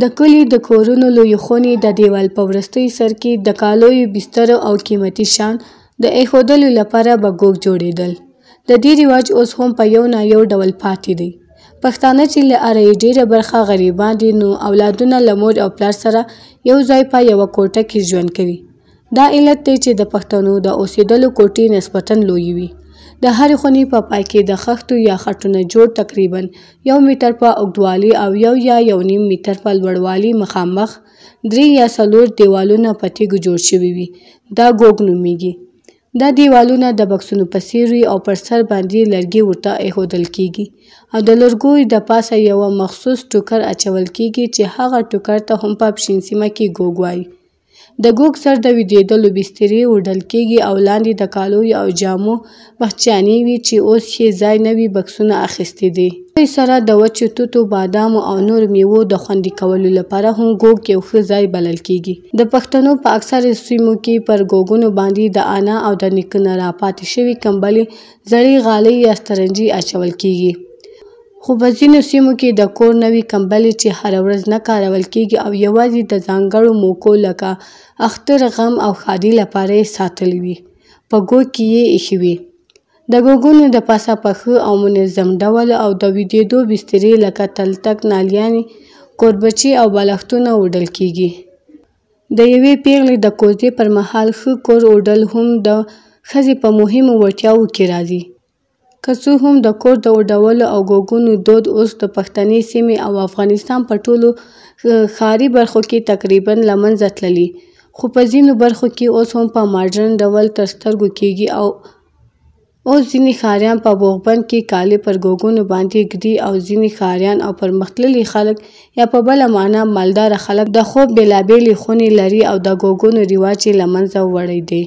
د کلي د کورونو لویې خونې د دیوال په وروستي سر کې د کالیو بسترو او قیمتي شیان د ایښودلو لپاره بګوک جوړېدل د دې رواج اوس هم په یو نه یو ډول پاتې دی پښتانه چې له اره یې ډېره برخه غریبان دي نو اولادونه له مور او پلار سره یو ځای په یوه کوټه کې ژوند کوي دا علت دی چې د پښتنو د اوسېدلو کوټې نسبتا لویې وي د هرې خونې په پای کې د خښتو یا خټونه جوړ تقریبا یو متر په اوږدوالي او یو یا یو نیم متر په لوړوالي مخامخ درې یا څلور دیوالونه په تیږو جوړ شوي وي دا ګوګ نومیږي دا دیوالونه د بکسونو په څیر او پر سر باندې لرګي ورته ایښودل کیږي او د لرګوی د پاسه یو مخصوص ټوکر اچول کیږي چې هغه ټوکر ته هم په پښین سیمه کې ګوګ وایي د ګوګ سر د ویدېدلو بسترې وډل کېږي او لاندې د کالیو او جامو بخچانې وي چې اوس یې ځای نه وي بکسونه اخیستي دي هغوی سره د وچو توتو بادامو او نورو میوو د خوندي کولو لپاره هم ګوګ یو ښه ځای بلل کېږي د پښتنو په اکثره سیمو کې پر ګوګونو باندې د انا او د نیکه نه راپاتې شوي کمبلې زړې غالۍ یا سترنجي اچول کېږي خو په ځینو سیمو کې د کور نوي کمبلې چې هره ورځ نه کارول کېږي او یوازې د ځانګړو موقعو لکه اختر غم او ښادي لپاره یې ساتلې وي په ګور کې یې ایښې وي د ګوګونو د پاسه پخه او منظم ډول او د ویدېدو بسترې لکه تلتک نالیانې کوربچې او بالښتونه وډل کېږي د یوې پیغلې د کوزدې پر مهال ښه کور اوډل هم د ښځې په مهمو وړتیاوو کې راځي که څه هم د کور د غوډولو او ګوګونو دود اوس د پښتنې سیمې او افغانستان په ټولو ښاري برخو کې تقریبا له منځه تللی خو په ځینو برخو کې اوس هم په ماډرن ډول تر سترګو کیږي او اوس ځینې ښاریان په بوغبند کې کالې پر ګوګونو باندې ږدي او ځینې ښاریان او پرمختللي خلک یا په بله معنا مالداره خلک د خوب بېلابېلې خونې لري او د ګوګونو رواج یې له منځه وړی دی